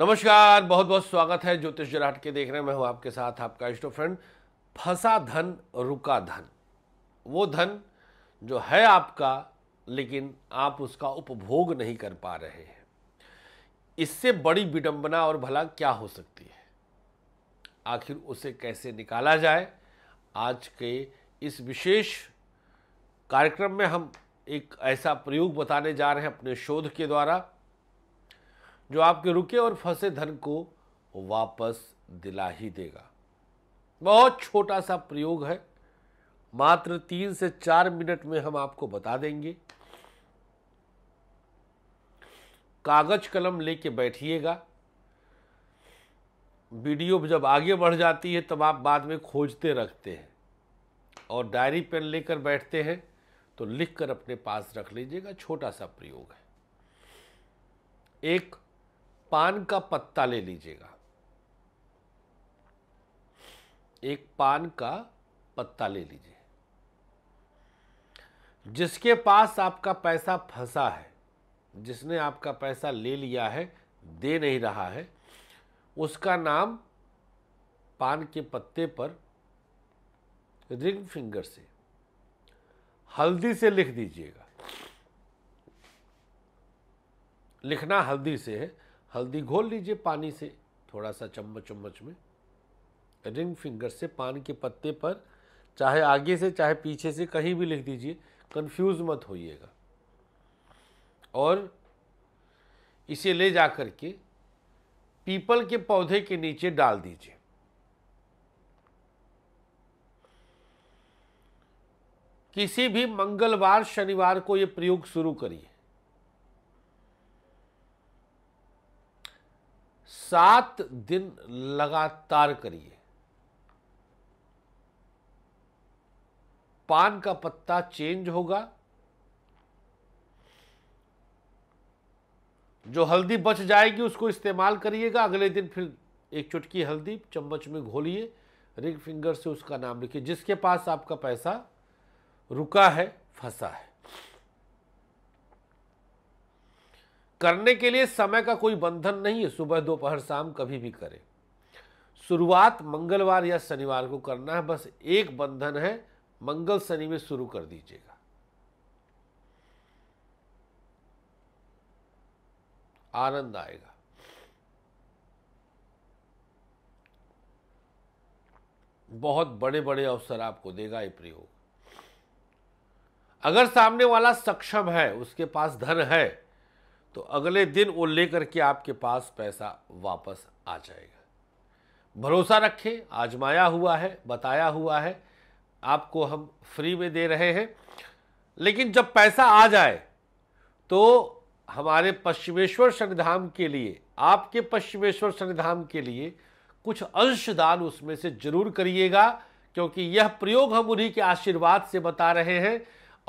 नमस्कार बहुत बहुत स्वागत है ज्योतिष जराट के देख हैं मैं हूं आपके साथ आपका इष्ट फ्रेंड फंसा धन रुका धन वो धन जो है आपका लेकिन आप उसका उपभोग नहीं कर पा रहे हैं इससे बड़ी विडंबना और भला क्या हो सकती है आखिर उसे कैसे निकाला जाए आज के इस विशेष कार्यक्रम में हम एक ऐसा प्रयोग बताने जा रहे हैं अपने शोध के द्वारा जो आपके रुके और फंसे धन को वापस दिला ही देगा बहुत छोटा सा प्रयोग है मात्र तीन से चार मिनट में हम आपको बता देंगे कागज कलम लेके बैठिएगा वीडियो जब आगे बढ़ जाती है तब आप बाद में खोजते रखते हैं और डायरी पेन लेकर बैठते हैं तो लिख कर अपने पास रख लीजिएगा छोटा सा प्रयोग है एक पान का पत्ता ले लीजिएगा एक पान का पत्ता ले लीजिए जिसके पास आपका पैसा फंसा है जिसने आपका पैसा ले लिया है दे नहीं रहा है उसका नाम पान के पत्ते पर रिंग फिंगर से हल्दी से लिख दीजिएगा लिखना हल्दी से है हल्दी घोल लीजिए पानी से थोड़ा सा चम्मच चम्मच में रिंग फिंगर से पान के पत्ते पर चाहे आगे से चाहे पीछे से कहीं भी लिख दीजिए कंफ्यूज मत होइएगा और इसे ले जा कर के पीपल के पौधे के नीचे डाल दीजिए किसी भी मंगलवार शनिवार को ये प्रयोग शुरू करिए सात दिन लगातार करिए पान का पत्ता चेंज होगा जो हल्दी बच जाएगी उसको इस्तेमाल करिएगा अगले दिन फिर एक चुटकी हल्दी चम्मच में घोलिए रिंग फिंगर से उसका नाम लिखिए जिसके पास आपका पैसा रुका है फंसा है करने के लिए समय का कोई बंधन नहीं है सुबह दोपहर शाम कभी भी करें शुरुआत मंगलवार या शनिवार को करना है बस एक बंधन है मंगल शनि में शुरू कर दीजिएगा आनंद आएगा बहुत बड़े बड़े अवसर आपको देगा ये प्रयोग अगर सामने वाला सक्षम है उसके पास धन है तो अगले दिन वो लेकर के आपके पास पैसा वापस आ जाएगा भरोसा रखें आजमाया हुआ है बताया हुआ है आपको हम फ्री में दे रहे हैं लेकिन जब पैसा आ जाए तो हमारे पश्चिमेश्वर शनिधाम के लिए आपके पश्चिमेश्वर शनिधाम के लिए कुछ अंशदान उसमें से जरूर करिएगा क्योंकि यह प्रयोग हम उन्हीं के आशीर्वाद से बता रहे हैं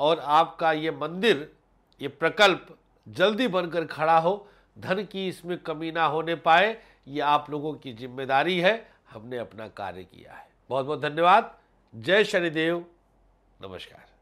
और आपका ये मंदिर ये प्रकल्प जल्दी बनकर खड़ा हो धन की इसमें कमी ना होने पाए ये आप लोगों की जिम्मेदारी है हमने अपना कार्य किया है बहुत बहुत धन्यवाद जय शनिदेव नमस्कार